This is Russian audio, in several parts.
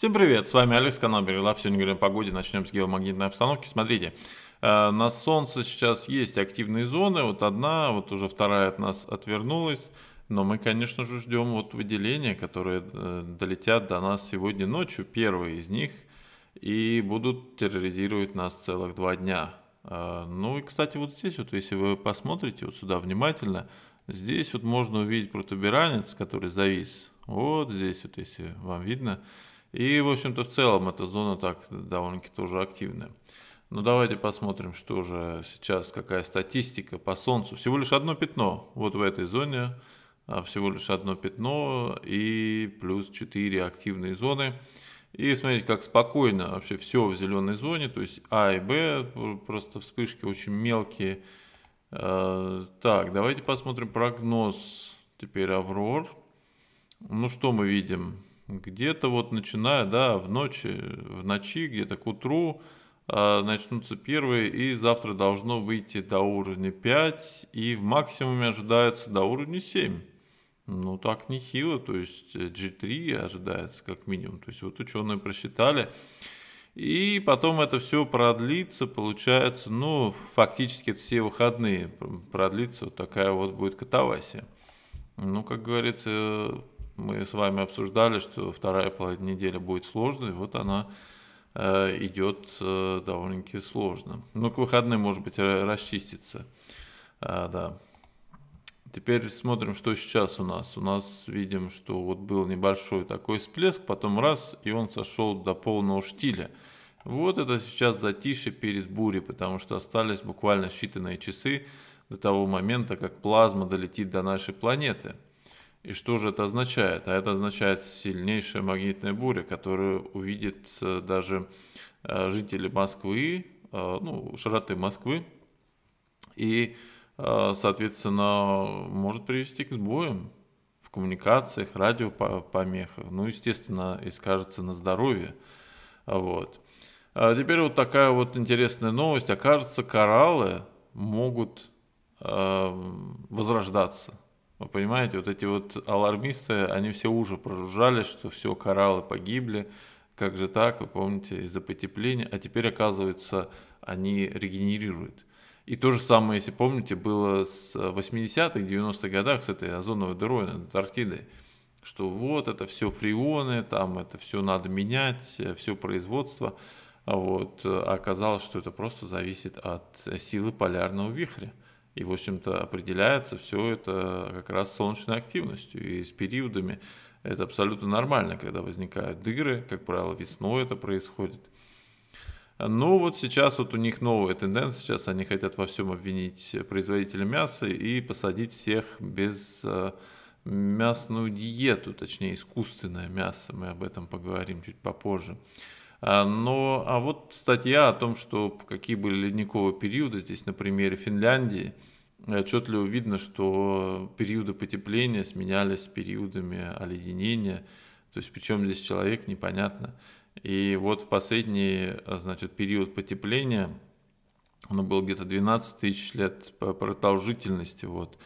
Всем привет, с вами Алекс, канал Берелап. Сегодня говорим о погоде, начнем с геомагнитной обстановки. Смотрите, э, на Солнце сейчас есть активные зоны, вот одна, вот уже вторая от нас отвернулась. Но мы, конечно же, ждем вот выделения, которые э, долетят до нас сегодня ночью, первые из них, и будут терроризировать нас целых два дня. Э, ну и, кстати, вот здесь вот, если вы посмотрите вот сюда внимательно, здесь вот можно увидеть протуберанец, который завис. Вот здесь вот, если вам видно, и, в общем-то, в целом эта зона так довольно-таки тоже активная. Но давайте посмотрим, что же сейчас, какая статистика по Солнцу. Всего лишь одно пятно вот в этой зоне, а всего лишь одно пятно и плюс 4 активные зоны. И смотрите, как спокойно вообще все в зеленой зоне, то есть А и Б, просто вспышки очень мелкие. Э, так, давайте посмотрим прогноз теперь Аврор. Ну что мы видим? Где-то вот начиная, да, в ночи, в ночи, где-то к утру э, начнутся первые, и завтра должно выйти до уровня 5, и в максимуме ожидается до уровня 7. Ну, так нехило, то есть G3 э, ожидается как минимум. То есть вот ученые просчитали. И потом это все продлится, получается, ну, фактически это все выходные продлится, вот такая вот будет катавасия. Ну, как говорится, мы с вами обсуждали, что вторая половина недели будет сложной, вот она э, идет э, довольно-таки сложно. Ну, к выходным, может быть, расчистится. А, да. Теперь смотрим, что сейчас у нас. У нас видим, что вот был небольшой такой всплеск, потом раз, и он сошел до полного штиля. Вот это сейчас затише перед бурей, потому что остались буквально считанные часы до того момента, как плазма долетит до нашей планеты. И что же это означает? А это означает сильнейшая магнитная буря, которую увидят э, даже э, жители Москвы, э, ну, широты Москвы. И, соответственно, может привести к сбоям в коммуникациях, радиопомехах. Ну, естественно, и скажется на здоровье. Вот. А теперь вот такая вот интересная новость. Окажется, кораллы могут возрождаться. Вы понимаете, вот эти вот алармисты, они все уже прожужжали, что все, кораллы погибли, как же так, вы помните, из-за потепления, а теперь, оказывается, они регенерируют. И то же самое, если помните, было с 80-х, 90-х годах с этой озоновой дырой над Антарктидой, что вот это все фреоны, там это все надо менять, все производство. А вот. А оказалось, что это просто зависит от силы полярного вихря. И, в общем-то, определяется все это как раз солнечной активностью и с периодами. Это абсолютно нормально, когда возникают дыры, как правило, весной это происходит. Но ну, вот сейчас вот у них новая тенденция, сейчас они хотят во всем обвинить производителя мяса и посадить всех без э, мясную диету, точнее искусственное мясо, мы об этом поговорим чуть попозже. А, но, а вот статья о том, что какие были ледниковые периоды, здесь на примере Финляндии, отчетливо видно, что периоды потепления сменялись периодами оледенения, то есть причем здесь человек, непонятно. И вот в последний, а, значит, период потепления, оно было где-то 12 тысяч лет по продолжительности, вот,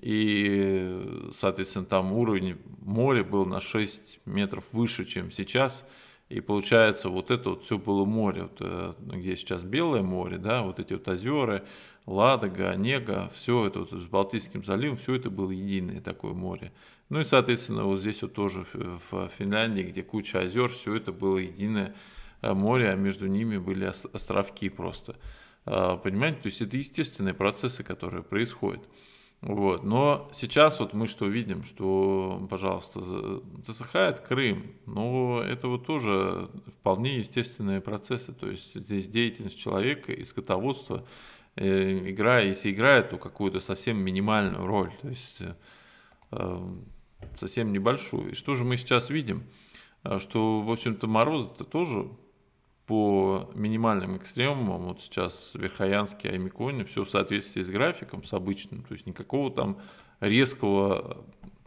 и, соответственно, там уровень моря был на 6 метров выше, чем сейчас – и получается вот это вот все было море, вот, э, где сейчас Белое море, да, вот эти вот озера, Ладога, Онега, все это вот с Балтийским заливом, все это было единое такое море. Ну и, соответственно, вот здесь вот тоже в Финляндии, где куча озер, все это было единое э, море, а между ними были островки просто. А, понимаете, то есть это естественные процессы, которые происходят. Вот. Но сейчас вот мы что видим, что, пожалуйста, засыхает Крым, но это вот тоже вполне естественные процессы. То есть здесь деятельность человека и скотоводства, э, игра, если играет, то какую-то совсем минимальную роль, то есть э, э, совсем небольшую. И что же мы сейчас видим? Что, в общем-то, морозы-то тоже по минимальным экстремумам, вот сейчас Верхоянский, Аймиконе, все в соответствии с графиком, с обычным, то есть никакого там резкого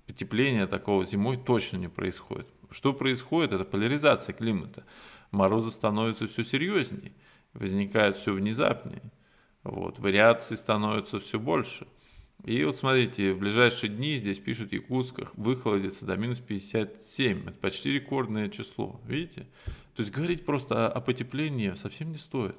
потепления такого зимой точно не происходит. Что происходит? Это поляризация климата. Морозы становятся все серьезнее, возникает все внезапнее, вот, вариации становятся все больше. И вот смотрите, в ближайшие дни здесь пишут Якутсках выхолодится до минус 57. Это почти рекордное число. Видите? То есть говорить просто о, о потеплении совсем не стоит.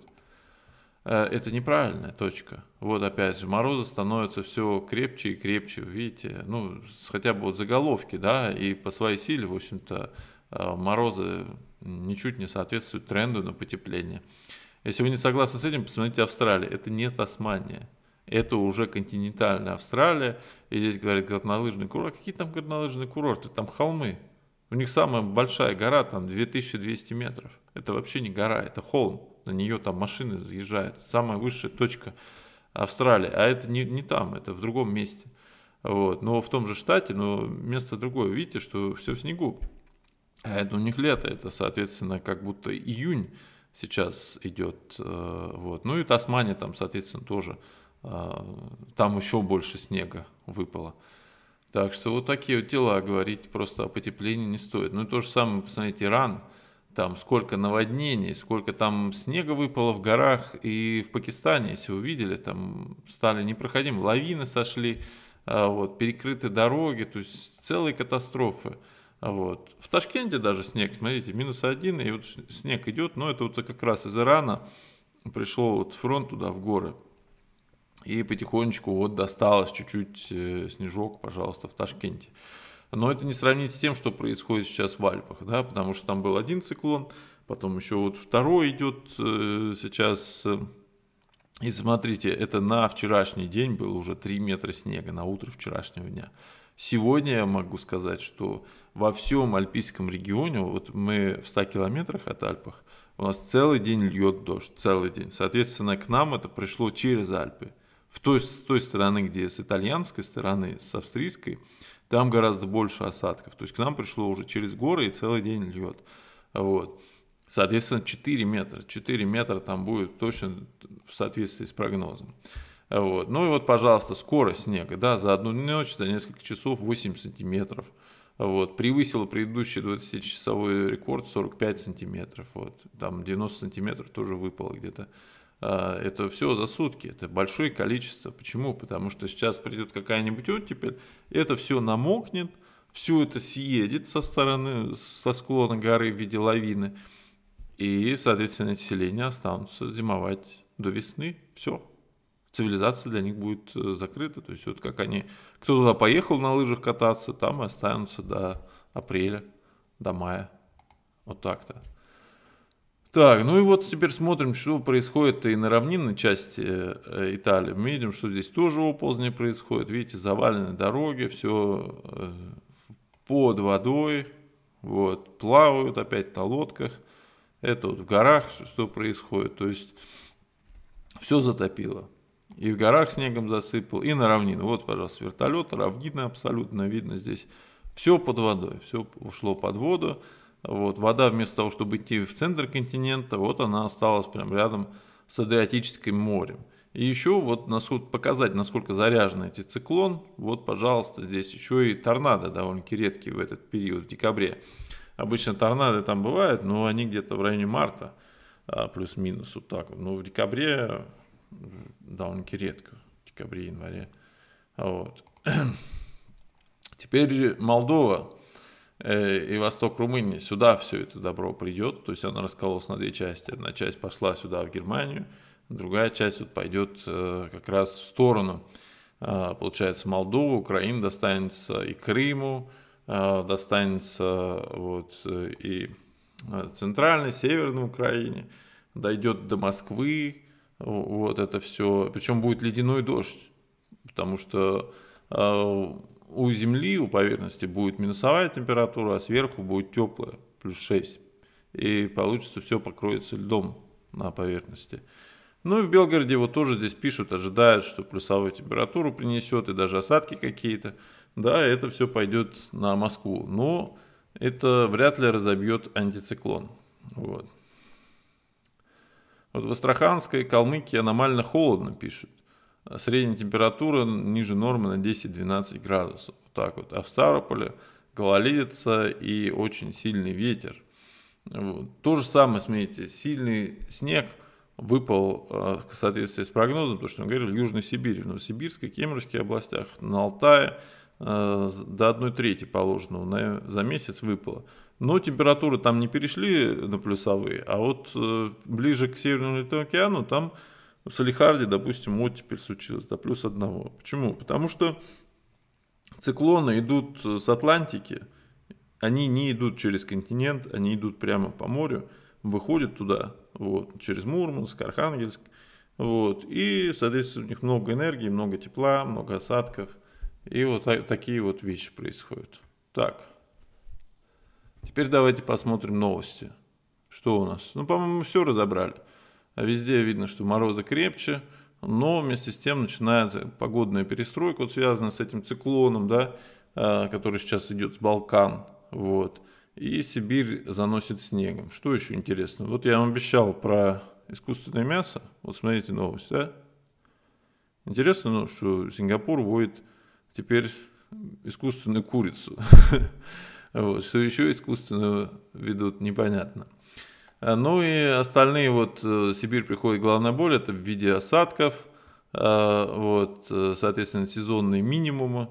Э, это неправильная точка. Вот опять же, морозы становятся все крепче и крепче, видите, ну, хотя бы вот заголовки, да, и по своей силе, в общем-то, э, морозы ничуть не соответствуют тренду на потепление. Если вы не согласны с этим, посмотрите Австралию. Это не Тасмания. Это уже континентальная Австралия. И здесь говорят горнолыжный курорт. А какие там горнолыжные курорты? Там холмы. У них самая большая гора, там 2200 метров. Это вообще не гора, это холм. На нее там машины заезжают. Самая высшая точка Австралии. А это не, не там, это в другом месте. Вот. Но в том же штате, но место другое. Видите, что все в снегу. А это у них лето, это, соответственно, как будто июнь сейчас идет. Э, вот. Ну и Тасмания там, соответственно, тоже. Э, там еще больше снега выпало. Так что вот такие вот дела, говорить просто о потеплении не стоит. Ну и то же самое, посмотрите, Иран, там сколько наводнений, сколько там снега выпало в горах и в Пакистане, если увидели, там стали непроходимы, лавины сошли, а, вот, перекрыты дороги, то есть целые катастрофы. Вот. В Ташкенте даже снег, смотрите, минус один, и вот снег идет, но это вот как раз из Ирана пришел вот фронт туда в горы. И потихонечку вот досталось чуть-чуть э, снежок, пожалуйста, в Ташкенте. Но это не сравнить с тем, что происходит сейчас в Альпах, да, потому что там был один циклон, потом еще вот второй идет э, сейчас. Э. И смотрите, это на вчерашний день было уже 3 метра снега, на утро вчерашнего дня. Сегодня я могу сказать, что во всем альпийском регионе, вот мы в 100 километрах от Альпах, у нас целый день льет дождь, целый день. Соответственно, к нам это пришло через Альпы в той, с той стороны, где с итальянской стороны, с австрийской, там гораздо больше осадков. То есть к нам пришло уже через горы и целый день льет. Вот. Соответственно, 4 метра. 4 метра там будет точно в соответствии с прогнозом. Вот. Ну и вот, пожалуйста, скорость снега. Да, за одну ночь, за несколько часов 8 сантиметров. Вот. Превысила предыдущий 20-часовой рекорд 45 сантиметров. Вот. Там 90 сантиметров тоже выпало где-то а, это все за сутки, это большое количество. Почему? Потому что сейчас придет какая-нибудь оттепель, это все намокнет, все это съедет со стороны, со склона горы в виде лавины, и, соответственно, эти селения останутся зимовать до весны, все. Цивилизация для них будет э, закрыта, то есть вот как они, кто туда поехал на лыжах кататься, там и останутся до апреля, до мая, вот так-то. Так, ну и вот теперь смотрим, что происходит и на равнинной части э, Италии. Мы видим, что здесь тоже оползни происходит. Видите, заваленные дороги, все э, под водой. Вот, плавают опять на лодках. Это вот в горах что происходит. То есть все затопило. И в горах снегом засыпал, и на равнину. Вот, пожалуйста, вертолет, равнина абсолютно видно здесь. Все под водой, все ушло под воду. Вот, вода вместо того, чтобы идти в центр континента, вот она осталась прямо рядом с Адриатическим морем. И еще вот насколько, показать, насколько заряжен эти циклон. Вот, пожалуйста, здесь еще и торнадо довольно-таки редкие в этот период, в декабре. Обычно торнадо там бывают, но они где-то в районе марта, а, плюс-минус вот так. Но в декабре довольно-таки редко, в декабре, январе. Вот. Теперь Молдова. Э, и восток Румынии, сюда все это добро придет, то есть она раскололась на две части. Одна часть пошла сюда, в Германию, другая часть вот пойдет э, как раз в сторону, э, получается, Молдову, Украина достанется и Крыму, достанется вот и центральной, северной Украине, дойдет до Москвы, вот это все, причем будет ледяной дождь, потому что у Земли, у поверхности будет минусовая температура, а сверху будет теплая, плюс 6. И получится все покроется льдом на поверхности. Ну и в Белгороде вот тоже здесь пишут, ожидают, что плюсовую температуру принесет и даже осадки какие-то. Да, это все пойдет на Москву. Но это вряд ли разобьет антициклон. Вот. Вот в Астраханской Калмыкии аномально холодно пишут средняя температура ниже нормы на 10-12 градусов. Вот так вот. А в Ставрополе гололедица и очень сильный ветер. Вот. То же самое, смотрите, сильный снег выпал э, в соответствии с прогнозом, то, что мы говорили, в Южной Сибири, в Новосибирской, Кемеровской областях, на Алтае э, до одной трети положенного на, за месяц выпало. Но температуры там не перешли на плюсовые, а вот э, ближе к Северному Ледовому океану там у Салихарди, допустим, вот теперь случилось да плюс одного. Почему? Потому что циклоны идут с Атлантики, они не идут через континент, они идут прямо по морю, выходят туда, вот, через Мурманск, Архангельск, вот, и, соответственно, у них много энергии, много тепла, много осадков, и вот такие вот вещи происходят. Так, теперь давайте посмотрим новости. Что у нас? Ну, по-моему, все разобрали. А везде видно, что морозы крепче, но вместе с тем начинается погодная перестройка, вот связанная с этим циклоном, да, а, который сейчас идет с Балкан. Вот. И Сибирь заносит снегом. Что еще интересно? Вот я вам обещал про искусственное мясо. Вот смотрите новость, да? Интересно, ну, что Сингапур вводит теперь искусственную курицу. Вот. Что еще искусственную ведут, непонятно. Э, ну и остальные, вот э, Сибирь приходит главная боль, это в виде осадков, э, вот, соответственно, сезонные минимумы.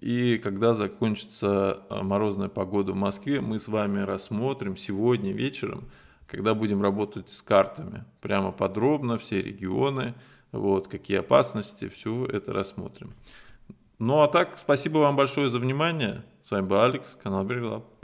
И когда закончится морозная погода в Москве, мы с вами рассмотрим сегодня вечером, когда будем работать с картами. Прямо подробно все регионы, вот, какие опасности, все это рассмотрим. Ну а так, спасибо вам большое за внимание. С вами был Алекс, канал Береглаб.